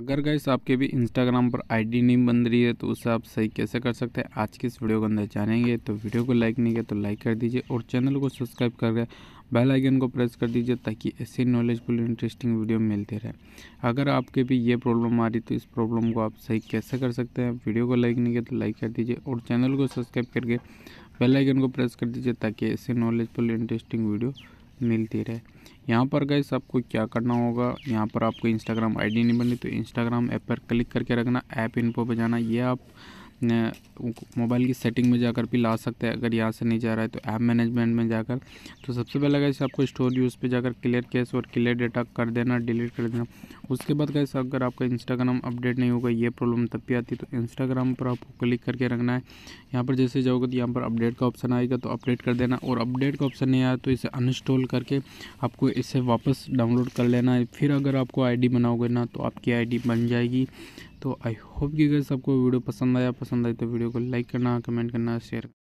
अगर गाइस आपके भी इंस्टाग्राम पर आईडी नहीं बन रही है तो उसे आप सही कैसे कर सकते हैं आज के इस वीडियो के अंदर जानेंगे तो वीडियो को लाइक नहीं किया तो लाइक कर दीजिए और चैनल को सब्सक्राइब करके बेल आइकन को प्रेस कर दीजिए ताकि ऐसी नॉलेजफुल इंटरेस्टिंग वीडियो मिलती रहे अगर आपके भी ये प्रॉब्लम आ रही तो इस प्रॉब्लम को आप सही कैसे कर सकते हैं वीडियो को लाइक नहीं किया तो लाइक कर दीजिए और चैनल को सब्सक्राइब करके बेलाइकन को प्रेस कर दीजिए ताकि ऐसे नॉलेजफुल इंटरेस्टिंग वीडियो मिलती रहे यहाँ पर गए आपको क्या करना होगा यहाँ पर आपको इंस्टाग्राम आईडी नहीं बनी तो इंस्टाग्राम ऐप पर क्लिक करके रखना ऐप इन पर जाना ये आप मोबाइल की सेटिंग में जाकर भी ला सकते हैं अगर यहाँ से नहीं जा रहा है तो ऐप मैनेजमेंट में जाकर तो सबसे पहले कैसे आपको स्टोर यूज़ पे जाकर क्लियर कैसे और क्लियर डेटा कर देना डिलीट कर देना उसके बाद कैसे अगर आपका इंस्टाग्राम अपडेट नहीं होगा ये प्रॉब्लम तब भी आती है तो इंस्टाग्राम पर आपको क्लिक करके रखना है यहाँ पर जैसे जाओगे तो यहाँ पर अपडेट का ऑप्शन आएगा तो अपडेट कर देना और अपडेट का ऑप्शन नहीं आया तो इसे अनस्टॉल करके आपको इसे वापस डाउनलोड कर लेना है फिर अगर आपको डी बनाओगे ना तो आपकी डी बन जाएगी तो आई होप कि अगर सबको वीडियो पसंद आया पसंद आए तो वीडियो को लाइक करना कमेंट करना शेयर